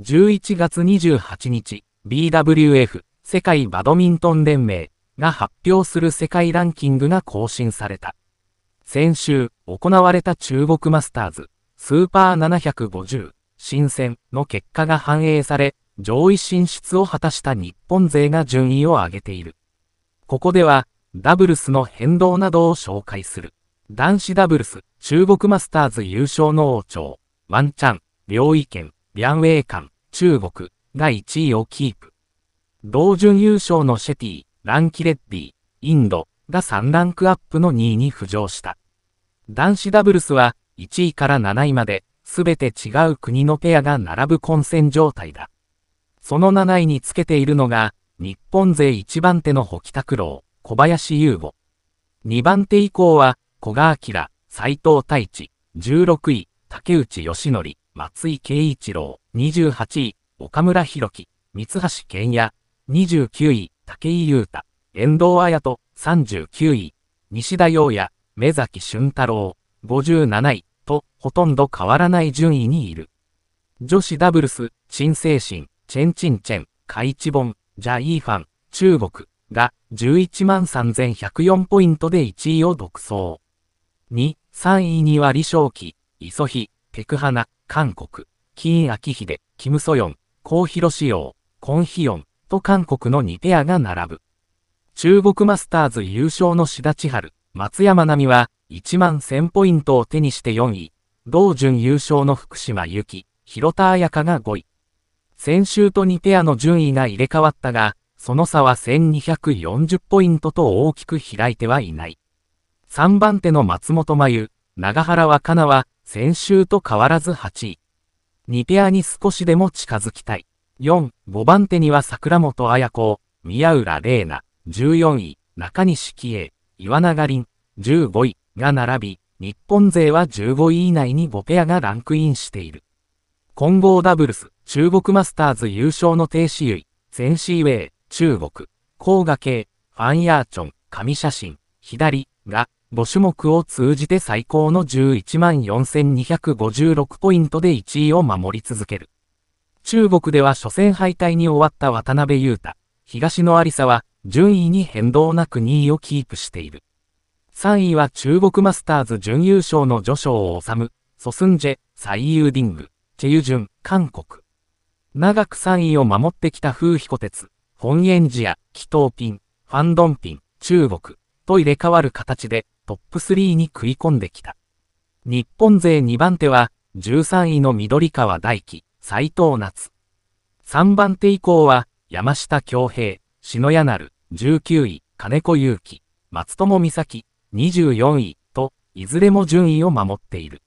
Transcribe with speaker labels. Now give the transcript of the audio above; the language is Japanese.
Speaker 1: 11月28日、BWF 世界バドミントン連盟が発表する世界ランキングが更新された。先週行われた中国マスターズスーパー750新戦の結果が反映され、上位進出を果たした日本勢が順位を上げている。ここでは、ダブルスの変動などを紹介する。男子ダブルス、中国マスターズ優勝の王朝、ワンチャン、領意見、リャンウェイ間、中国、第1位をキープ。同準優勝のシェティ、ランキレッディ、インドが3ランクアップの2位に浮上した。男子ダブルスは1位から7位まで、すべて違う国のペアが並ぶ混戦状態だ。その7位につけているのが、日本勢1番手の保木拓郎、小林優吾。2番手以降は、古賀明、斎藤太一、16位、竹内義則、松井慶一郎、28位、岡村博樹、三橋健也、29位、武井優太、遠藤綾人、39位、西田洋也、目崎俊太郎、57位、と、ほとんど変わらない順位にいる。女子ダブルス、陳精神、チェンチンチェン、カイチボン、ジャイーファン、中国が11万3104ポイントで1位を独走。2、3位には李正輝、磯日、ペクハナ、韓国、キー・アキヒデ、キム・ソヨン、コウ・ヒロシヨウ、コン・ヒヨンと韓国の2ペアが並ぶ。中国マスターズ優勝の志田千春、松山奈美は1万1000ポイントを手にして4位、同準優勝の福島由紀、広田彩香が5位。先週と2ペアの順位が入れ替わったが、その差は1240ポイントと大きく開いてはいない。3番手の松本真由、永原は香菜は、先週と変わらず8位。2ペアに少しでも近づきたい。4、5番手には桜本彩子、宮浦玲奈、14位、中西紀恵、岩永凛、15位が並び、日本勢は15位以内に5ペアがランクインしている。混合ダブルス、中国マスターズ優勝の鄭思唯、全シーウェイ、中国、甲賀系、ファンヤーチョン、神写真、左が、5種目を通じて最高の114,256ポイントで1位を守り続ける。中国では初戦敗退に終わった渡辺優太、東野有沙は順位に変動なく2位をキープしている。3位は中国マスターズ準優勝の序章を収む、ソスンジェ、サイユーディング、チェユジュン、韓国。長く3位を守ってきた風彦鉄、本ジ寺や、紀藤ピン、ファンドンピン、中国、と入れ替わる形で、トップ3に食い込んできた。日本勢2番手は、13位の緑川大輝、斎藤夏。3番手以降は、山下京平、篠谷なる、19位、金子祐希、松友美咲、24位と、いずれも順位を守っている。